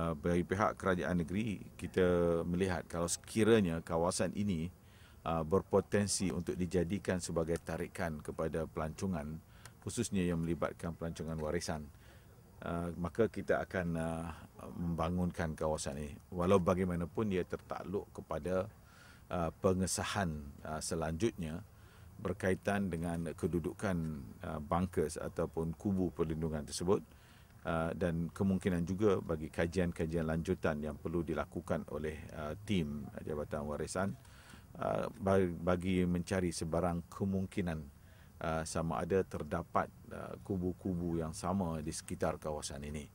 Eh, bagi pihak kerajaan negeri, kita melihat kalau sekiranya kawasan ini eh, berpotensi untuk dijadikan sebagai tarikan kepada pelancongan, khususnya yang melibatkan pelancongan warisan, eh, maka kita akan membangunkan kawasan ini. Walau bagaimanapun ia tertakluk kepada pengesahan selanjutnya berkaitan dengan kedudukan bankers ataupun kubu perlindungan tersebut, Uh, dan kemungkinan juga bagi kajian-kajian lanjutan yang perlu dilakukan oleh uh, tim Jabatan Warisan uh, bagi mencari sebarang kemungkinan sama ada terdapat kubu-kubu yang sama di sekitar kawasan ini.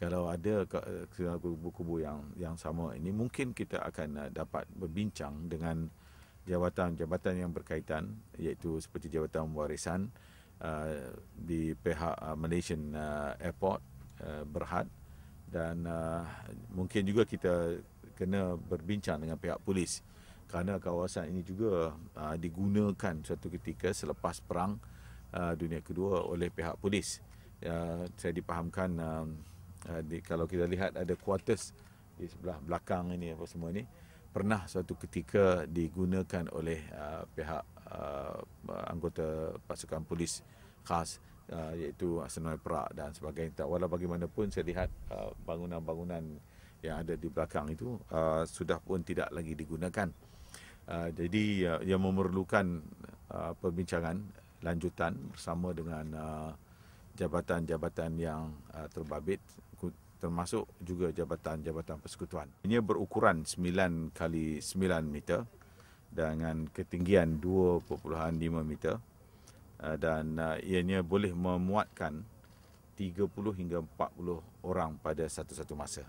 Kalau ada kubu-kubu yang yang sama ini mungkin kita akan dapat berbincang dengan jabatan-jabatan yang berkaitan iaitu seperti Jabatan Warisan di pihak Malaysian Airport Eh, berhad dan eh, mungkin juga kita kena berbincang dengan pihak polis kerana kawasan ini juga eh, digunakan suatu ketika selepas perang dunia kedua oleh pihak polis ya, saya dipahamkan kalau kita lihat ada quarters di sebelah belakang ini apa semua ini pernah suatu ketika digunakan oleh pihak anggota pasukan polis khas uh, iaitu Senoi Perak dan sebagainya. Walau bagaimanapun saya lihat uh, bangunan-bangunan yang ada di belakang itu uh, sudah pun tidak lagi digunakan. Uh, jadi uh, yang memerlukan uh, perbincangan lanjutan bersama dengan uh, jabatan-jabatan yang uh, terbabit termasuk juga jabatan-jabatan persekutuan. Ini berukuran 9 kali 9 meter dengan ketinggian 2.5 meter. Eh, dan eh, ianya boleh memuatkan 30 hingga 40 orang pada satu-satu masa.